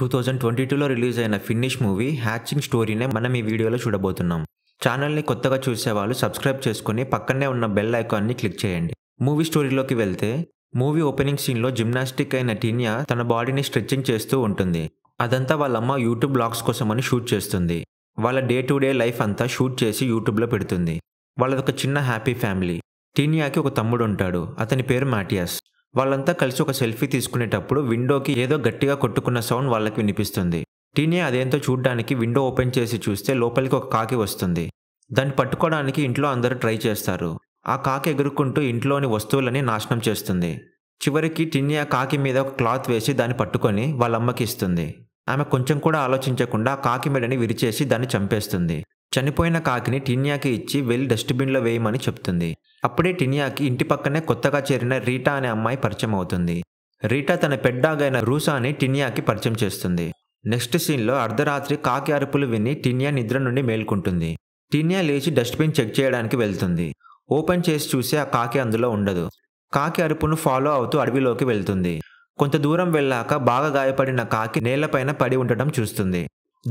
two thousand twenty టూలో release అయిన Finnish movie Hatching స్టోరీనే మనం ఈ వీడియోలో చూడబోతున్నాం ఛానల్ని కొత్తగా చూసే వాళ్ళు సబ్స్క్రైబ్ చేసుకుని పక్కనే ఉన్న బెల్ ఐకాన్ని క్లిక్ చేయండి మూవీ స్టోరీలోకి వెళ్తే మూవీ ఓపెనింగ్ సీన్లో జిమ్నాస్టిక్ అయిన టీనియా తన బాడీని స్ట్రెచ్చింగ్ చేస్తూ ఉంటుంది అదంతా వాళ్ళమ్మ యూట్యూబ్ బ్లాగ్స్ కోసమని షూట్ చేస్తుంది వాళ్ళ డే టు డే లైఫ్ అంతా షూట్ చేసి యూట్యూబ్లో పెడుతుంది వాళ్ళదొక చిన్న హ్యాపీ ఫ్యామిలీ టీనియాకి ఒక తమ్ముడు ఉంటాడు అతని పేరు మాటియాస్ వాళ్ళంతా కలిసి ఒక సెల్ఫీ తీసుకునేటప్పుడు విండోకి ఏదో గట్టిగా కొట్టుకున్న సౌండ్ వాళ్ళకి వినిపిస్తుంది టీనే అదేంతో చూడ్డానికి విండో ఓపెన్ చేసి చూస్తే లోపలికి ఒక కాకి వస్తుంది దాన్ని పట్టుకోవడానికి ఇంట్లో అందరూ ట్రై చేస్తారు ఆ కాకి ఎగురుకుంటూ ఇంట్లోని వస్తువులని నాశనం చేస్తుంది చివరికి టిన్నీ ఆ కాకి మీద ఒక క్లాత్ వేసి దాన్ని పట్టుకొని వాళ్ళ అమ్మకి ఇస్తుంది ఆమె కొంచెం కూడా ఆలోచించకుండా కాకి మెడని విరిచేసి దాన్ని చంపేస్తుంది చనిపోయిన కాకిని టిన్యాకి ఇచ్చి వెళ్ళి డస్ట్బిన్లో వేయమని చెప్తుంది అప్పుడే టిన్యాకి ఇంటి పక్కనే కొత్తగా చేరిన రీటా అనే అమ్మాయి పరిచయం అవుతుంది రీటా తన పెడ్డాగైన రూసాని టిన్యాకి పరిచయం చేస్తుంది నెక్స్ట్ సీన్లో అర్ధరాత్రి కాకి అరుపులు విని టిన్యా నిద్ర నుండి మేల్కొంటుంది టిన్యా లేచి డస్ట్బిన్ చెక్ చేయడానికి వెళ్తుంది ఓపెన్ చేసి చూసి ఆ కాకి అందులో ఉండదు కాకి అరుపును ఫాలో అవుతూ అడవిలోకి వెళ్తుంది కొంత దూరం వెళ్ళాక బాగా గాయపడిన కాకి నేలపైన పడి ఉండటం చూస్తుంది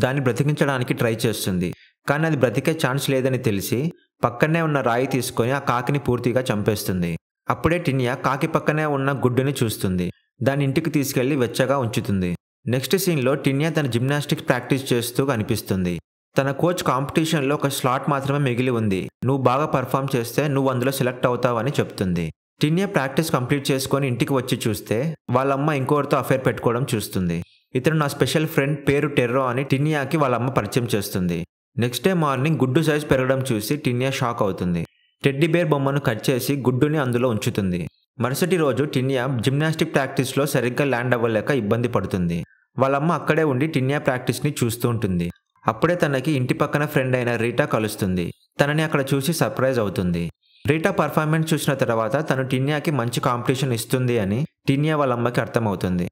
దాన్ని బ్రతికించడానికి ట్రై చేస్తుంది కానీ అది బ్రతికే ఛాన్స్ లేదని తెలిసి పక్కనే ఉన్న రాయి తీసుకొని ఆ కాకిని పూర్తిగా చంపేస్తుంది అప్పుడే టిన్యా కాకి పక్కనే ఉన్న గుడ్డుని చూస్తుంది దాని ఇంటికి తీసుకెళ్లి వెచ్చగా ఉంచుతుంది నెక్స్ట్ సీన్లో టిన్యా తన జిమ్నాస్టిక్స్ ప్రాక్టీస్ చేస్తూ కనిపిస్తుంది తన కోచ్ కాంపిటీషన్లో ఒక స్లాట్ మాత్రమే మిగిలి ఉంది నువ్వు బాగా పర్ఫామ్ చేస్తే నువ్వు అందులో సెలెక్ట్ అవుతావని చెప్తుంది టిన్యా ప్రాక్టీస్ కంప్లీట్ చేసుకొని ఇంటికి వచ్చి చూస్తే వాళ్ళమ్మ ఇంకోరితో అఫేర్ పెట్టుకోవడం చూస్తుంది ఇతను నా స్పెషల్ ఫ్రెండ్ పేరు టెర్రో అని టిన్యాకి వాళ్ళ అమ్మ పరిచయం చేస్తుంది నెక్స్ట్ డే మార్నింగ్ గుడ్డు సైజ్ పెరగడం చూసి టిన్యా షాక్ అవుతుంది టెడ్డీ బేర్ బొమ్మను కట్ చేసి గుడ్డుని అందులో ఉంచుతుంది మరుసటి రోజు టిన్యా జిమ్నాస్టిక్ ప్రాక్టీస్లో సరిగ్గా ల్యాండ్ అవ్వలేక ఇబ్బంది పడుతుంది వాళ్ళమ్మ అక్కడే ఉండి టిన్యా ప్రాక్టీస్ని చూస్తూ ఉంటుంది అప్పుడే తనకి ఇంటి పక్కన ఫ్రెండ్ అయిన రీటా కలుస్తుంది తనని అక్కడ చూసి సర్ప్రైజ్ అవుతుంది రీటా పర్ఫార్మెన్స్ చూసిన తర్వాత తను టిన్యాకి మంచి కాంపిటీషన్ ఇస్తుంది అని టిన్యా వాళ్ళమ్మకి అర్థమవుతుంది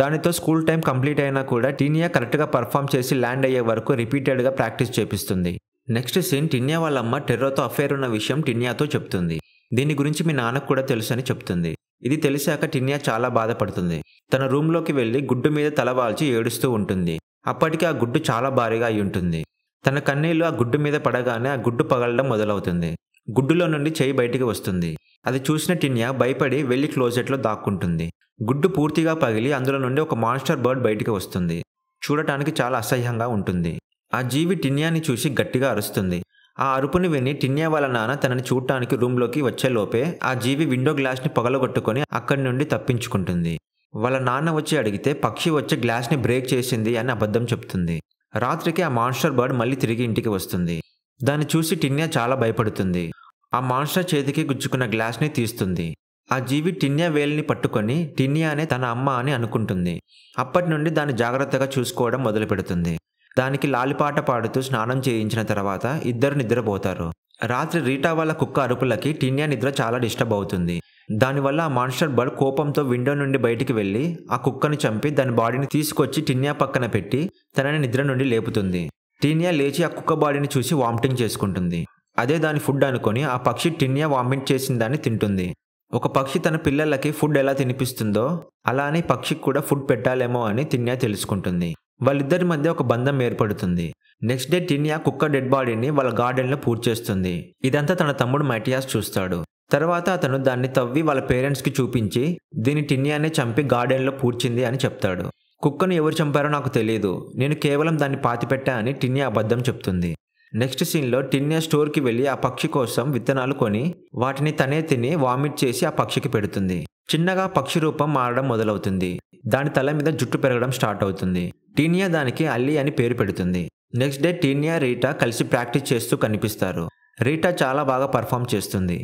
దానితో స్కూల్ టైం కంప్లీట్ అయినా కూడా టీనియా కరెక్ట్గా పర్ఫామ్ చేసి ల్యాండ్ అయ్యే వరకు రిపీటెడ్గా ప్రాక్టీస్ చేపిస్తుంది నెక్స్ట్ సీన్ టిన్యా వాళ్ళమ్మ టెర్రోతో అఫేర్ ఉన్న విషయం టిన్యాతో చెప్తుంది దీని గురించి మీ నాన్నకు కూడా తెలుసు అని చెప్తుంది ఇది తెలిసాక టిన్యా చాలా బాధపడుతుంది తన రూమ్లోకి వెళ్ళి గుడ్డు మీద తలవాల్చి ఏడుస్తూ ఉంటుంది అప్పటికి ఆ గుడ్డు చాలా భారీగా అయి ఉంటుంది తన కన్నీళ్లు ఆ గుడ్డు మీద పడగానే ఆ గుడ్డు పగలడం మొదలవుతుంది గుడ్డులో నుండి చేయి బయటికి వస్తుంది అది చూసిన టిన్యా భయపడి వెళ్ళి క్లోజెట్లో దాక్కుంటుంది గుడ్డు పూర్తిగా పగిలి అందులో నుండి ఒక మాన్స్టర్ బర్డ్ బయటికి వస్తుంది చూడటానికి చాలా అసహ్యంగా ఉంటుంది ఆ జీవి టిన్యాని చూసి గట్టిగా అరుస్తుంది ఆ అరుపుని విని టిన్యా వాళ్ళ నాన్న తనని చూడటానికి రూమ్లోకి వచ్చేలోపే ఆ జీవి విండో గ్లాస్ని పగలగొట్టుకొని అక్కడి నుండి తప్పించుకుంటుంది వాళ్ళ నాన్న వచ్చి అడిగితే పక్షి వచ్చి గ్లాస్ని బ్రేక్ చేసింది అని అబద్ధం చెప్తుంది రాత్రికి ఆ మాన్స్టర్ బర్డ్ మళ్ళీ తిరిగి ఇంటికి వస్తుంది దాన్ని చూసి టిన్యా చాలా భయపడుతుంది ఆ మాన్స్టర్ చేతికి గుచ్చుకున్న గ్లాస్ని తీస్తుంది ఆ జీవి టిన్యా వేలిని పట్టుకొని టిన్యానే తన అమ్మ అని అనుకుంటుంది అప్పటి నుండి దాన్ని జాగ్రత్తగా చూసుకోవడం మొదలు దానికి లాలిపాట పాడుతూ స్నానం చేయించిన తర్వాత ఇద్దరు నిద్రపోతారు రాత్రి రీటా వాళ్ళ కుక్క అరుపులకి టిన్యా నిద్ర చాలా డిస్టర్బ్ అవుతుంది దానివల్ల ఆ మాన్స్టర్ బర్డ్ కోపంతో విండో నుండి బయటికి వెళ్ళి ఆ కుక్కను చంపి దాని బాడీని తీసుకొచ్చి టిన్యా పక్కన పెట్టి తనని నిద్ర నుండి లేపుతుంది టిన్యా లేచి ఆ కుక్క బాడీని చూసి వామిటింగ్ చేసుకుంటుంది అదే దాని ఫుడ్ అనుకొని ఆ పక్షి టిన్యా వామిట్ చేసిన దాన్ని తింటుంది ఒక పక్షి తన పిల్లలకి ఫుడ్ ఎలా తినిపిస్తుందో అలా అని పక్షికి కూడా ఫుడ్ పెట్టాలేమో అని తిన్యా తెలుసుకుంటుంది వాళ్ళిద్దరి మధ్య ఒక బంధం ఏర్పడుతుంది నెక్స్ట్ డే టిన్యా కుక్క డెడ్ బాడీని వాళ్ళ గార్డెన్లో పూర్తి చేస్తుంది ఇదంతా తన తమ్ముడు మైటియాస్ చూస్తాడు తర్వాత అతను దాన్ని తవ్వి వాళ్ళ పేరెంట్స్కి చూపించి దీని టిన్యానే చంపి గార్డెన్లో పూడ్చింది అని చెప్తాడు కుక్కను ఎవరు చంపారో నాకు తెలియదు నేను కేవలం దాన్ని పాతిపెట్టా అని టిన్యా అబద్ధం చెప్తుంది నెక్స్ట్ సీన్లో టిన్య స్టోర్కి వెళ్ళి ఆ పక్షి కోసం విత్తనాలు కొని వాటిని తనే తిని వామిట్ చేసి ఆ పక్షికి పెడుతుంది చిన్నగా పక్షి రూపం మారడం మొదలవుతుంది దాని తల మీద జుట్టు పెరగడం స్టార్ట్ అవుతుంది టీనియా దానికి అల్లి అని పేరు పెడుతుంది నెక్స్ట్ డే టీనియా రీటా కలిసి ప్రాక్టీస్ చేస్తూ కనిపిస్తారు రీటా చాలా బాగా పర్ఫామ్ చేస్తుంది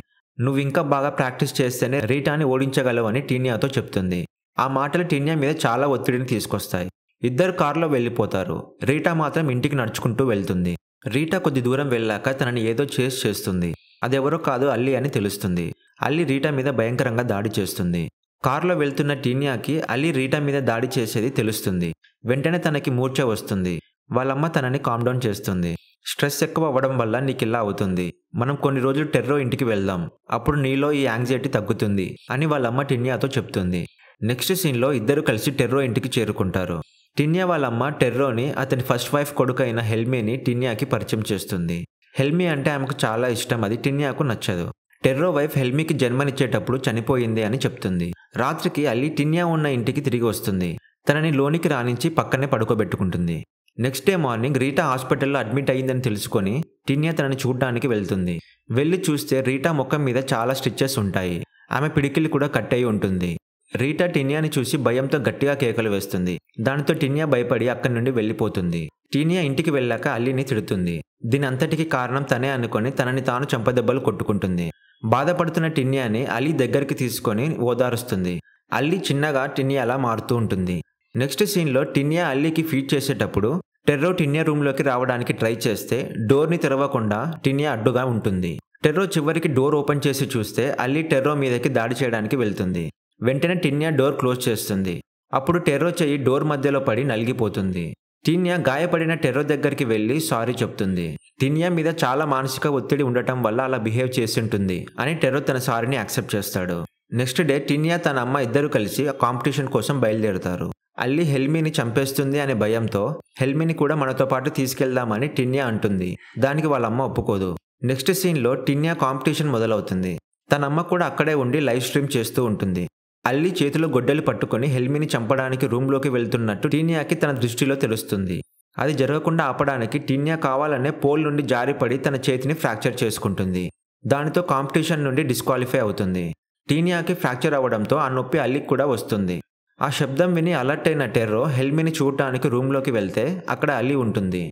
నువ్వు ఇంకా బాగా ప్రాక్టీస్ చేస్తేనే రీటాని ఓడించగలవు అని టీనియాతో చెప్తుంది ఆ మాటలు టీనియా మీద చాలా ఒత్తిడిని తీసుకొస్తాయి ఇద్దరు కారులో వెళ్ళిపోతారు రీటా మాత్రం ఇంటికి నడుచుకుంటూ వెళ్తుంది రీటా కొద్ది దూరం వెళ్ళాక తనని ఏదో చేసి చేస్తుంది అదెవరో కాదు అల్లి అని తెలుస్తుంది అల్లి రీటా మీద భయంకరంగా దాడి చేస్తుంది కారులో వెళ్తున్న టీనియాకి అల్లి రీటా మీద దాడి చేసేది తెలుస్తుంది వెంటనే తనకి మూర్ఛ వస్తుంది వాళ్ళమ్మ తనని కామ్ డౌన్ చేస్తుంది స్ట్రెస్ ఎక్కువ అవ్వడం వల్ల నీకు ఇలా అవుతుంది మనం కొన్ని రోజులు టెర్రో ఇంటికి వెళ్దాం అప్పుడు నీలో ఈ యాంగ్జైటీ తగ్గుతుంది అని వాళ్ళమ్మ టిన్యాతో చెప్తుంది నెక్స్ట్ సీన్లో ఇద్దరు కలిసి టెర్రో ఇంటికి చేరుకుంటారు టిన్యా వాళ్ళమ్మ టెర్రోని అతని ఫస్ట్ వైఫ్ కొడుకు అయిన హెల్మీని టిన్యాకి పరిచయం చేస్తుంది హెల్మీ అంటే ఆమెకు చాలా ఇష్టం అది టిన్యాకు నచ్చదు టెర్రో వైఫ్ హెల్మీకి జన్మనిచ్చేటప్పుడు చనిపోయింది అని చెప్తుంది రాత్రికి అల్లి టిన్యా ఉన్న ఇంటికి తిరిగి వస్తుంది తనని లోనికి రాణించి పక్కనే పడుకోబెట్టుకుంటుంది నెక్స్ట్ డే మార్నింగ్ రీటా హాస్పిటల్లో అడ్మిట్ అయ్యిందని తెలుసుకొని టిన్యా తనని చూడడానికి వెళ్తుంది వెళ్ళి చూస్తే రీటా ముఖం మీద చాలా స్టిచ్చెస్ ఉంటాయి ఆమె పిడికిలు కూడా కట్ అయి ఉంటుంది రీటా టిన్యాని చూసి భయంతో గట్టిగా కేకలు వేస్తుంది దానితో టిన్యా భయపడి అక్కడి నుండి వెళ్ళిపోతుంది టీనియా ఇంటికి వెళ్ళాక అల్లిని తిడుతుంది దీని అంతటికి కారణం తనే అనుకుని తనని తాను చెంపదెబ్బలు కొట్టుకుంటుంది బాధపడుతున్న టిన్యాని అలీ దగ్గరికి తీసుకొని ఓదారుస్తుంది అల్లి చిన్నగా టిన్యాలా మారుతూ ఉంటుంది నెక్స్ట్ సీన్లో టిన్యా అల్లీకి ఫీడ్ చేసేటప్పుడు టెర్రో టిన్యా రూమ్లోకి రావడానికి ట్రై చేస్తే డోర్ని తెరవకుండా టిన్యా అడ్డుగా ఉంటుంది టెర్రో చివరికి డోర్ ఓపెన్ చేసి చూస్తే అల్లి టెర్రో మీదకి దాడి చేయడానికి వెళ్తుంది వెంటనే టిన్యా డోర్ క్లోజ్ చేస్తుంది అప్పుడు టెర్రో చెయ్యి డోర్ మధ్యలో పడి నలిగిపోతుంది టిన్యా గాయపడిన టెర్రో దగ్గరికి వెళ్ళి సారీ చెప్తుంది టిన్యా మీద చాలా మానసిక ఒత్తిడి ఉండటం వల్ల అలా బిహేవ్ చేసింటుంది అని టెర్రో తన సారీని యాక్సెప్ట్ చేస్తాడు నెక్స్ట్ డే టిన్యా తన అమ్మ ఇద్దరు కలిసి కాంపిటీషన్ కోసం బయలుదేరుతారు అల్లి హెల్మీని చంపేస్తుంది అనే భయంతో హెల్మీని కూడా మనతో పాటు తీసుకెళ్దామని టిన్యా అంటుంది దానికి వాళ్ళ అమ్మ ఒప్పుకోదు నెక్స్ట్ సీన్లో టిన్యా కాంపిటీషన్ మొదలవుతుంది తన అమ్మ కూడా అక్కడే ఉండి లైవ్ స్ట్రీమ్ చేస్తూ ఉంటుంది అల్లి చేతిలో గొడ్డలి పట్టుకొని హెల్మీని చంపడానికి రూమ్లోకి వెళ్తున్నట్టు టీనియాకి తన దృష్టిలో తెలుస్తుంది అది జరగకుండా ఆపడానికి టీనియా కావాలనే పోల్ నుండి జారిపడి తన చేతిని ఫ్రాక్చర్ చేసుకుంటుంది దానితో కాంపిటీషన్ నుండి డిస్క్వాలిఫై అవుతుంది టీనియాకి ఫ్రాక్చర్ అవ్వడంతో ఆ నొప్పి అల్లికి కూడా వస్తుంది ఆ శబ్దం విని అలర్ట్ అయిన టెర్రో హెల్మీని చూడటానికి రూమ్లోకి వెళ్తే అక్కడ అల్లి ఉంటుంది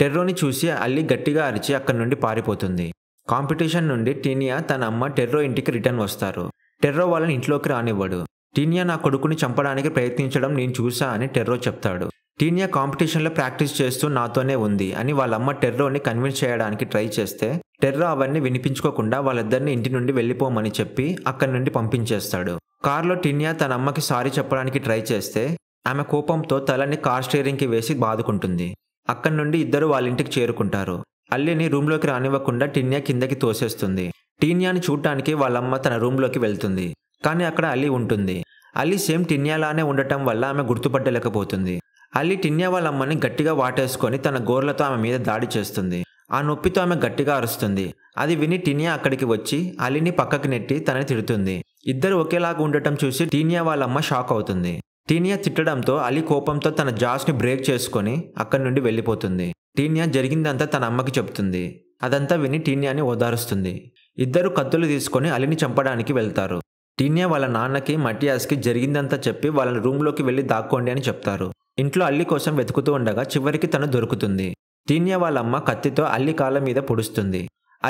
టెర్రోని చూసి అల్లి గట్టిగా అరిచి అక్కడి నుండి పారిపోతుంది కాంపిటీషన్ నుండి టీనియా తన అమ్మ టెర్రో ఇంటికి రిటర్న్ వస్తారు టెర్రో వాళ్ళని ఇంట్లోకి రానివ్వడు టీనియా నా కొడుకుని చంపడానికి ప్రయత్నించడం నేను చూసా అని టెర్రో చెప్తాడు టీనియా కాంపిటీషన్లో ప్రాక్టీస్ చేస్తూ నాతోనే ఉంది అని వాళ్ళమ్మ టెర్రోని కన్విన్స్ చేయడానికి ట్రై చేస్తే టెర్రో అవన్నీ వినిపించుకోకుండా వాళ్ళిద్దరిని ఇంటి నుండి వెళ్ళిపోమని చెప్పి అక్కడి నుండి పంపించేస్తాడు కారులో టిన్యా తన అమ్మకి సారీ చెప్పడానికి ట్రై చేస్తే ఆమె కోపంతో తలని కార్ స్టీరింగ్కి వేసి బాదుకుంటుంది అక్కడి నుండి ఇద్దరు వాళ్ళ ఇంటికి చేరుకుంటారు అల్లిని రూమ్లోకి రానివ్వకుండా టిన్యా కిందకి తోసేస్తుంది టీన్యాని చూడటానికి వాళ్ళమ్మ తన రూమ్లోకి వెళ్తుంది కానీ అక్కడ అలీ ఉంటుంది అలీ సేమ్ టిన్యాలానే ఉండటం వల్ల ఆమె గుర్తుపట్టలేకపోతుంది అల్లి టిన్యా వాళ్ళ అమ్మని గట్టిగా వాటేసుకొని తన గోర్లతో ఆమె మీద దాడి చేస్తుంది ఆ నొప్పితో ఆమె గట్టిగా అరుస్తుంది అది విని టినియా అక్కడికి వచ్చి అల్లిని పక్కకి నెట్టి తనని తిడుతుంది ఇద్దరు ఒకేలాగా ఉండటం చూసి టీనియా వాళ్ళమ్మ షాక్ అవుతుంది టీనియా తిట్టడంతో అలీ కోపంతో తన జాస్ని బ్రేక్ చేసుకొని అక్కడి నుండి వెళ్ళిపోతుంది టీనియా జరిగిందంతా తన అమ్మకి చెబుతుంది అదంతా విని టీనియాని ఓదారుస్తుంది ఇద్దరు కత్తులు తీసుకొని అలిని చంపడానికి వెళ్తారు టీన్యా వాళ్ళ నాన్నకి మటియాస్కి జరిగిందంతా చెప్పి వాళ్ళని రూమ్లోకి వెళ్ళి దాక్కోండి అని చెప్తారు ఇంట్లో అల్లి కోసం వెతుకుతూ ఉండగా చివరికి తను దొరుకుతుంది టీన్యా వాళ్ళమ్మ కత్తితో అల్లి కాళ్ళ మీద పొడుస్తుంది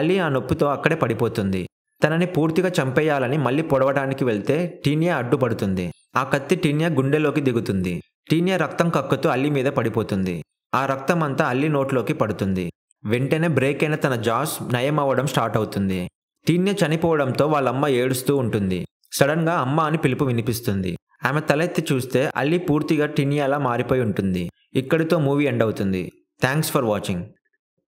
అల్లి ఆ నొప్పితో అక్కడే పడిపోతుంది తనని పూర్తిగా చంపేయాలని మళ్ళీ పొడవడానికి వెళ్తే టీనియా అడ్డుపడుతుంది ఆ కత్తి టీనియా గుండెలోకి దిగుతుంది టీనియా రక్తం కక్కుతూ అల్లి మీద పడిపోతుంది ఆ రక్తం అంతా అల్లి నోట్లోకి పడుతుంది వెంటనే బ్రేక్ అయిన తన జాస్ నయం అవ్వడం స్టార్ట్ అవుతుంది టీన్నే చనిపోవడంతో వాళ్ళమ్మ ఏడుస్తూ ఉంటుంది సడన్గా అమ్మ అని పిలుపు వినిపిస్తుంది ఆమె తలెత్తి చూస్తే అల్లి పూర్తిగా టిన్యాలా మారిపోయి ఉంటుంది ఇక్కడితో మూవీ ఎండ్ అవుతుంది థ్యాంక్స్ ఫర్ వాచింగ్